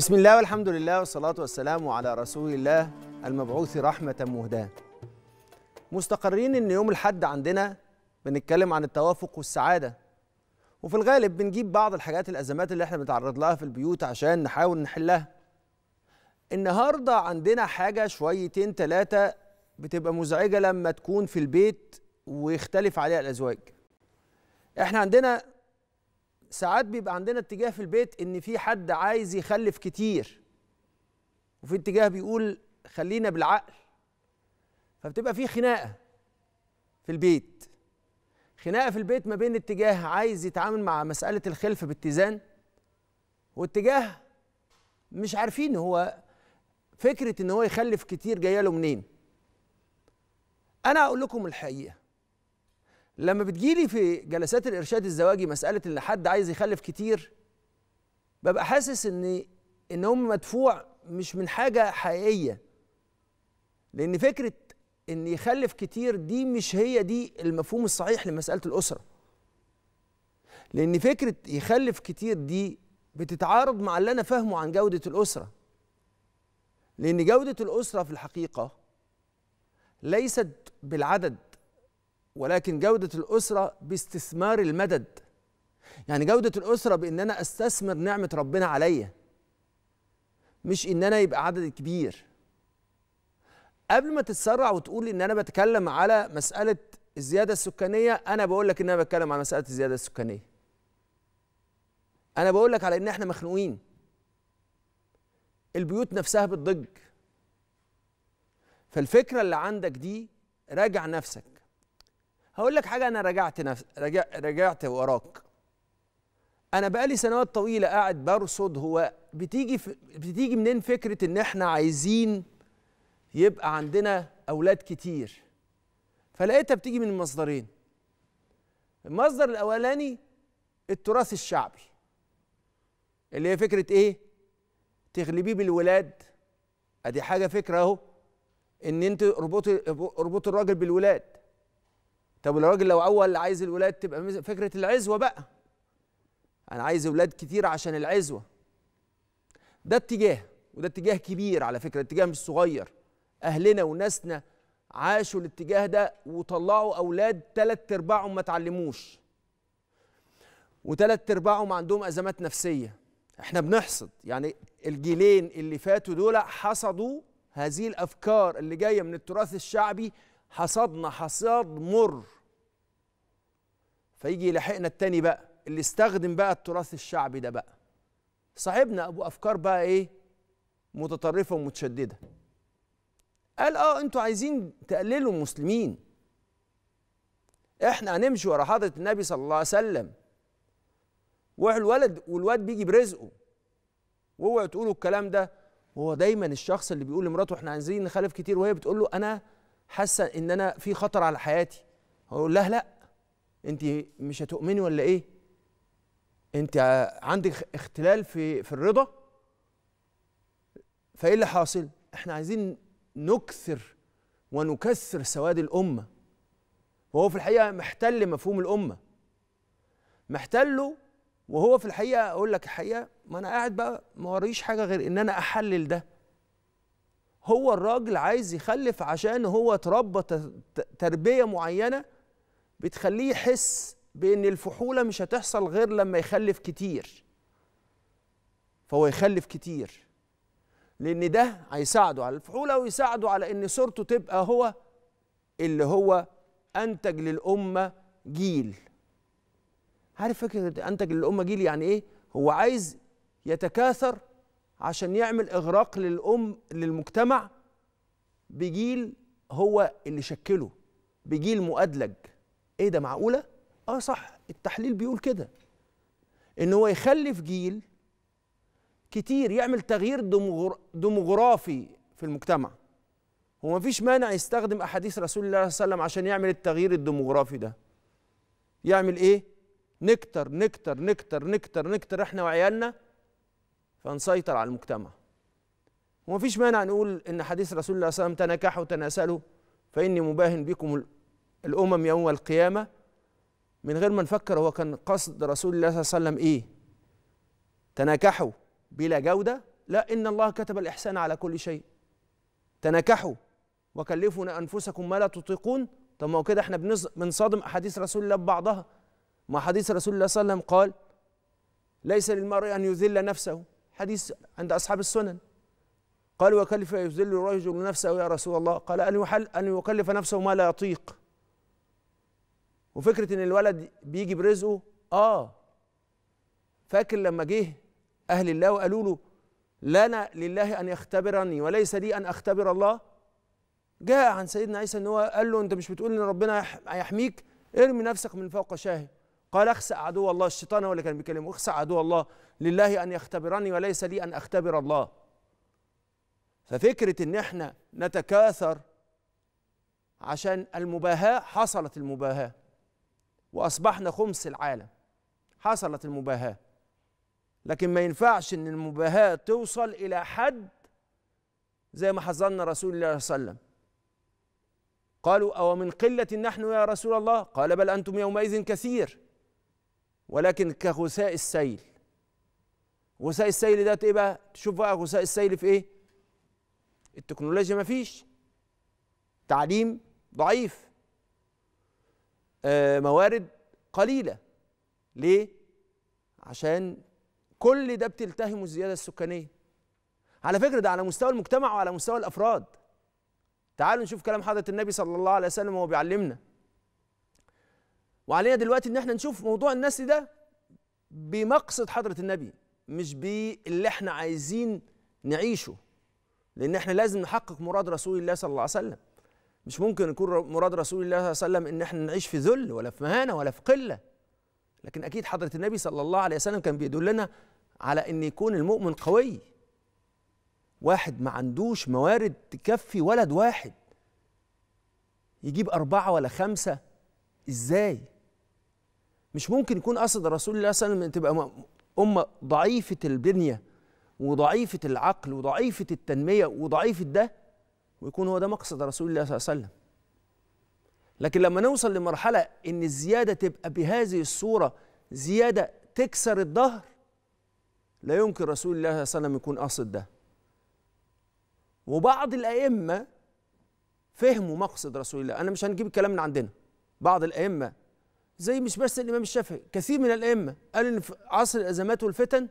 بسم الله والحمد لله والصلاة والسلام على رسول الله المبعوث رحمة مهداة مستقرين إن يوم الحد عندنا بنتكلم عن التوافق والسعادة وفي الغالب بنجيب بعض الحاجات الأزمات اللي احنا بنتعرض لها في البيوت عشان نحاول نحلها النهاردة عندنا حاجة شويتين تلاتة بتبقى مزعجة لما تكون في البيت ويختلف عليها الأزواج احنا عندنا ساعات بيبقى عندنا اتجاه في البيت ان في حد عايز يخلف كتير وفي اتجاه بيقول خلينا بالعقل فبتبقى في خناقه في البيت خناقه في البيت ما بين اتجاه عايز يتعامل مع مساله الخلف باتزان واتجاه مش عارفين هو فكره ان هو يخلف كتير جايه له منين انا هقول لكم الحقيقه لما بتجيلي في جلسات الارشاد الزواجي مساله ان حد عايز يخلف كتير ببقى حاسس ان ان هم مدفوع مش من حاجه حقيقيه لان فكره ان يخلف كتير دي مش هي دي المفهوم الصحيح لمساله الاسره لان فكره يخلف كتير دي بتتعارض مع اللي انا فاهمه عن جوده الاسره لان جوده الاسره في الحقيقه ليست بالعدد ولكن جودة الأسرة باستثمار المدد يعني جودة الأسرة بإن أنا أستثمر نعمة ربنا عليا مش إن أنا يبقى عدد كبير قبل ما تتسرع وتقول إن أنا بتكلم على مسألة الزيادة السكانية أنا بقول لك إن أنا بتكلم على مسألة الزيادة السكانية أنا بقول لك على إن إحنا مخنوقين البيوت نفسها بتضج فالفكرة اللي عندك دي راجع نفسك هقول لك حاجه انا رجعت نفس رجع رجعت وراك انا بقالي سنوات طويله قاعد برصد هو بتيجي ف... بتيجي منين فكره ان احنا عايزين يبقى عندنا اولاد كتير فلقيتها بتيجي من مصدرين المصدر الاولاني التراث الشعبي اللي هي فكره ايه تغلبيه بالولاد ادي حاجه فكره اهو ان انت اربطي اربطي الراجل بالولاد طب الراجل لو اول عايز الولاد تبقى فكره العزوه بقى انا عايز اولاد كتير عشان العزوه ده اتجاه وده اتجاه كبير على فكره اتجاه مش صغير اهلنا وناسنا عاشوا الاتجاه ده وطلعوا اولاد ثلاث ارباعهم ما تعلموش وثلاث ارباعهم عندهم ازمات نفسيه احنا بنحصد يعني الجيلين اللي فاتوا دول حصدوا هذه الافكار اللي جايه من التراث الشعبي حصدنا حصاد مر فيجي يلاحقنا التاني بقى اللي استخدم بقى التراث الشعبي ده بقى صاحبنا ابو افكار بقى ايه متطرفه ومتشدده قال اه انتوا عايزين تقللوا المسلمين احنا هنمشي ورا حضره النبي صلى الله عليه وسلم والولد والواد بيجي برزقه واوعوا تقولوا الكلام ده وهو دايما الشخص اللي بيقول لمراته احنا عايزين نخالف كتير وهي بتقول له انا حاسه ان انا في خطر على حياتي هقول لها لا انت مش هتؤمني ولا ايه انت عندك اختلال في في الرضا فايه اللي حاصل احنا عايزين نكثر ونكثر سواد الامه وهو في الحقيقه محتل مفهوم الامه محتله وهو في الحقيقه اقول لك الحقيقه ما انا قاعد بقى ما وريش حاجه غير ان انا احلل ده هو الراجل عايز يخلف عشان هو تربى تربيه معينه بتخليه يحس بان الفحوله مش هتحصل غير لما يخلف كتير فهو يخلف كتير لان ده هيساعده على الفحوله ويساعده على ان صورته تبقى هو اللي هو انتج للامه جيل عارف فكره انتج للامه جيل يعني ايه هو عايز يتكاثر عشان يعمل اغراق للام للمجتمع بجيل هو اللي شكله بجيل مؤدلج ايه ده معقوله اه صح التحليل بيقول كده ان هو يخلف جيل كتير يعمل تغيير ديموغرافي في المجتمع وما فيش مانع يستخدم احاديث رسول الله صلى الله عليه وسلم عشان يعمل التغيير الديموغرافي ده يعمل ايه نكتر نكتر نكتر نكتر نكتر احنا وعيالنا فنسيطر على المجتمع وما فيش مانع نقول ان حديث رسول الله صلى الله عليه وسلم تناكحوا تناسلوا فاني مباهن بكم الامم يوم القيامه من غير ما نفكر هو كان قصد رسول الله صلى الله عليه وسلم ايه تناكحوا بلا جوده لا ان الله كتب الاحسان على كل شيء تناكحوا وكلفوا انفسكم ما لا تطيقون طب ما هو كده احنا بنصادم احاديث رسول الله ببعضها ما حديث رسول الله صلى الله عليه وسلم قال ليس للمرء ان يذل نفسه حديث عند أصحاب السنن قال وكلف يذل الرجل نفسه يا رسول الله قال أن يحل أن يكلف نفسه ما لا يطيق وفكرة إن الولد بيجي برزقه آه فاكر لما جه أهل الله وقالوا له لنا لله أن يختبرني وليس لي أن أختبر الله جاء عن سيدنا عيسى ان هو قال له انت مش بتقول ان ربنا هيحميك ارمي نفسك من فوق شاهد قال اخسأ عدو الله الشيطان هو اللي كان بيكلمه اخسأ عدو الله لله أن يختبرني وليس لي أن أختبر الله ففكرة إن احنا نتكاثر عشان المباهاة حصلت المباهاة وأصبحنا خمس العالم حصلت المباهاة لكن ما ينفعش إن المباهاة توصل إلى حد زي ما حذرنا رسول الله صلى الله عليه وسلم قالوا أو من قلة نحن يا رسول الله قال بل أنتم يومئذ كثير ولكن كغثاء السيل غثاء السيل ده ايه بقى تشوف بقى غثاء السيل في ايه التكنولوجيا ما فيش تعليم ضعيف آه، موارد قليله ليه عشان كل ده بتلتهمه الزياده السكانيه على فكره ده على مستوى المجتمع وعلى مستوى الافراد تعالوا نشوف كلام حضره النبي صلى الله عليه وسلم وهو بيعلمنا وعلينا دلوقتي ان احنا نشوف موضوع النسل ده بمقصد حضره النبي مش باللي احنا عايزين نعيشه لان احنا لازم نحقق مراد رسول الله صلى الله عليه وسلم مش ممكن يكون مراد رسول الله صلى الله عليه وسلم ان احنا نعيش في ذل ولا في مهانه ولا في قله لكن اكيد حضره النبي صلى الله عليه وسلم كان بيدلنا على ان يكون المؤمن قوي واحد ما عندوش موارد تكفي ولد واحد يجيب أربعة ولا خمسة إزاي؟ مش ممكن يكون قصد رسول الله صلى الله عليه وسلم تبقى أمة ضعيفة البنية وضعيفة العقل وضعيفة التنمية وضعيفة ده ويكون هو ده مقصد رسول الله صلى الله عليه وسلم لكن لما نوصل لمرحلة إن الزيادة تبقى بهذه الصورة زيادة تكسر الظهر لا يمكن رسول الله صلى الله عليه وسلم يكون قاصد ده وبعض الأئمة فهموا مقصد رسول الله أنا مش هنجيب الكلام من عندنا بعض الأئمة زي مش بس الامام الشافعي كثير من الائمه قال ان في عصر الازمات والفتن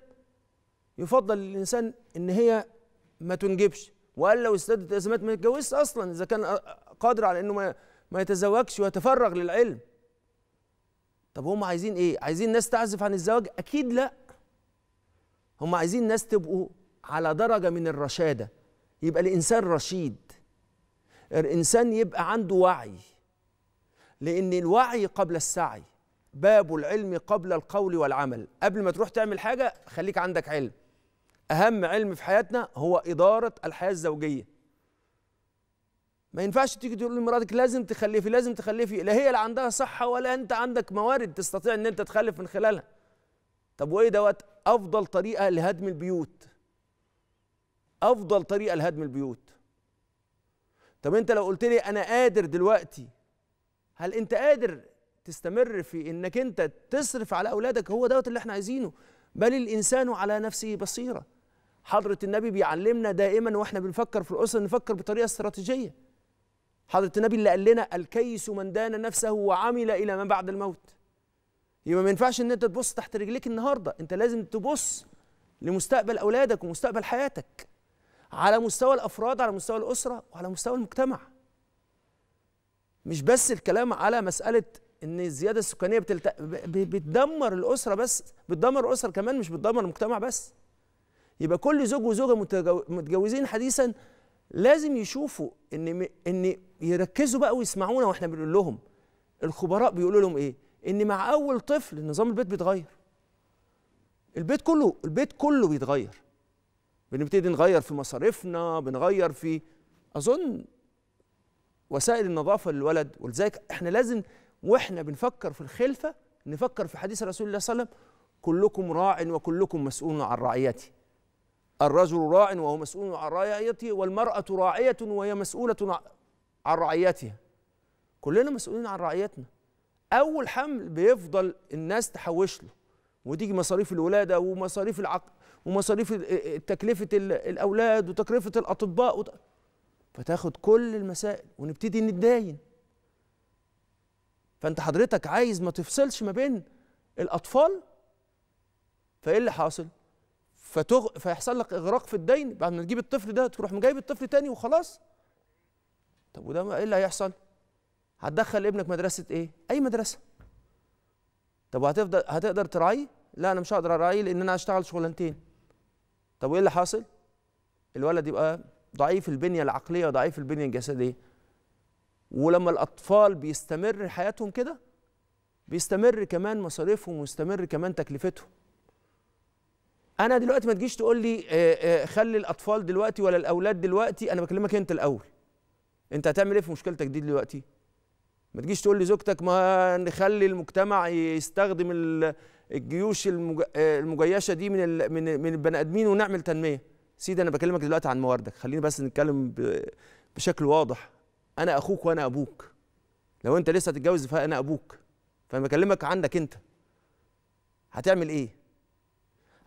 يفضل للانسان ان هي ما تنجبش وقال لو استدت الازمات ما يتجوزش اصلا اذا كان قادر على انه ما ما يتزوجش ويتفرغ للعلم طب هم عايزين ايه عايزين ناس تعزف عن الزواج اكيد لا هم عايزين ناس تبقوا على درجه من الرشاده يبقى الانسان رشيد الانسان يبقى عنده وعي لأن الوعي قبل السعي باب العلم قبل القول والعمل قبل ما تروح تعمل حاجة خليك عندك علم أهم علم في حياتنا هو إدارة الحياة الزوجية ما ينفعش تيجي تقول لمراتك لازم تخلفي لازم تخلفي لا هي اللي عندها صحة ولا أنت عندك موارد تستطيع أن أنت تخلف من خلالها طب وإيه دوت أفضل طريقة لهدم البيوت أفضل طريقة لهدم البيوت طب أنت لو قلت لي أنا قادر دلوقتي هل انت قادر تستمر في انك انت تصرف على اولادك هو دوت اللي احنا عايزينه بل الانسان على نفسه بصيره حضره النبي بيعلمنا دائما واحنا بنفكر في الاسره نفكر بطريقه استراتيجيه حضره النبي اللي قال لنا الكيس من دان نفسه وعمل الى ما بعد الموت يبقى ما ينفعش ان انت تبص تحت رجليك النهارده انت لازم تبص لمستقبل اولادك ومستقبل حياتك على مستوى الافراد على مستوى الاسره وعلى مستوى المجتمع مش بس الكلام على مساله ان الزياده السكانيه بتلت... بتدمر الاسره بس بتدمر الاسر كمان مش بتدمر المجتمع بس يبقى كل زوج وزوجه متجوزين حديثا لازم يشوفوا ان ان يركزوا بقى ويسمعونا واحنا بنقول لهم الخبراء بيقولوا لهم ايه ان مع اول طفل نظام البيت بيتغير البيت كله البيت كله بيتغير بنبتدي نغير في مصاريفنا بنغير في اظن وسائل النظافه للولد ولذلك احنا لازم واحنا بنفكر في الخلفه نفكر في حديث رسول الله صلى الله عليه وسلم كلكم راع وكلكم مسؤول عن رعيته الرجل راع وهو مسؤول عن رعيته والمرأة راعية وهي مسؤولة عن رعيتها كلنا مسؤولين عن رعيتنا أول حمل بيفضل الناس تحوش له وتيجي مصاريف الولادة ومصاريف العقل ومصاريف تكلفة الأولاد وتكلفة الأطباء وت... فتاخد كل المسائل ونبتدي نتداين فانت حضرتك عايز ما تفصلش ما بين الاطفال فايه اللي حاصل فتغ... فيحصل لك اغراق في الدين بعد ما تجيب الطفل ده تروح جايب الطفل تاني وخلاص طب وده ايه اللي هيحصل هتدخل ابنك مدرسه ايه اي مدرسه طب وهتفضل هتقدر تراعيه لا انا مش هقدر اراعيه لان انا هشتغل شغلانتين طب وايه اللي حاصل الولد يبقى ضعيف البنيه العقليه وضعيف البنيه الجسديه ولما الاطفال بيستمر حياتهم كده بيستمر كمان مصاريفهم ويستمر كمان تكلفتهم انا دلوقتي ما تجيش تقول لي آه، آه، خلي الاطفال دلوقتي ولا الاولاد دلوقتي انا بكلمك انت الاول انت هتعمل ايه في مشكلتك دي دلوقتي ما تجيش تقول لي زوجتك ما نخلي المجتمع يستخدم الجيوش آه، المجيشه دي من من البني ادمين ونعمل تنميه سيدي انا بكلمك دلوقتي عن مواردك خليني بس نتكلم بشكل واضح انا اخوك وانا ابوك لو انت لسه هتتجوز فانا ابوك فانا بكلمك عندك انت هتعمل ايه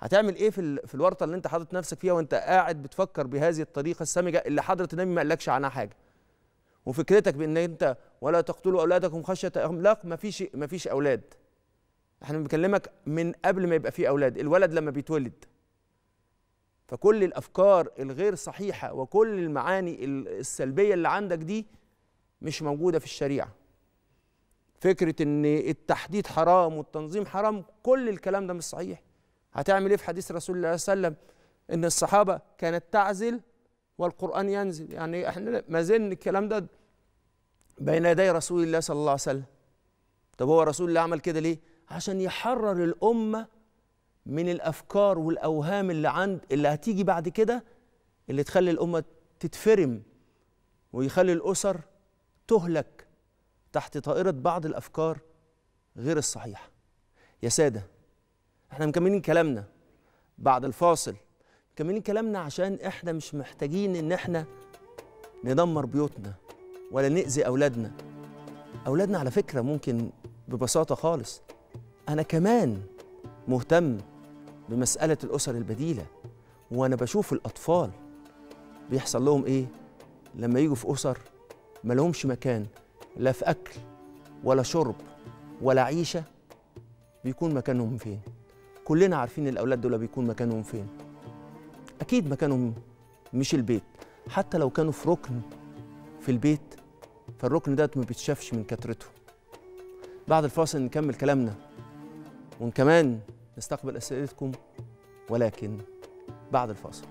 هتعمل ايه في في الورطه اللي انت حاطط نفسك فيها وانت قاعد بتفكر بهذه الطريقه السامجه اللي حضره النبي ما قالكش عنها حاجه وفكرتك بان انت ولا تقتلوا اولادكم خشيه املاق ما فيش ما فيش اولاد احنا بنكلمك من قبل ما يبقى في اولاد الولد لما بيتولد فكل الافكار الغير صحيحه وكل المعاني السلبيه اللي عندك دي مش موجوده في الشريعه فكره ان التحديد حرام والتنظيم حرام كل الكلام ده مش صحيح هتعمل ايه في حديث رسول الله صلى الله عليه وسلم ان الصحابه كانت تعزل والقران ينزل يعني احنا ما زلنا الكلام ده بين يدي رسول الله صلى الله عليه وسلم طب هو رسول الله عمل كده ليه عشان يحرر الامه من الافكار والاوهام اللي عند اللي هتيجي بعد كده اللي تخلي الامه تتفرم ويخلي الاسر تهلك تحت طائره بعض الافكار غير الصحيحه يا ساده احنا مكملين كلامنا بعد الفاصل مكملين كلامنا عشان احنا مش محتاجين ان احنا ندمر بيوتنا ولا نأذي اولادنا اولادنا على فكره ممكن ببساطه خالص انا كمان مهتم بمسألة الأسر البديلة وأنا بشوف الأطفال بيحصل لهم إيه لما يجوا في أسر ما لهمش مكان لا في أكل ولا شرب ولا عيشة بيكون مكانهم فين كلنا عارفين الأولاد دول بيكون مكانهم فين أكيد مكانهم مش البيت حتى لو كانوا في ركن في البيت فالركن ده ما بيتشافش من كترته بعد الفاصل نكمل كلامنا وكمان نستقبل أسئلتكم ولكن بعد الفاصل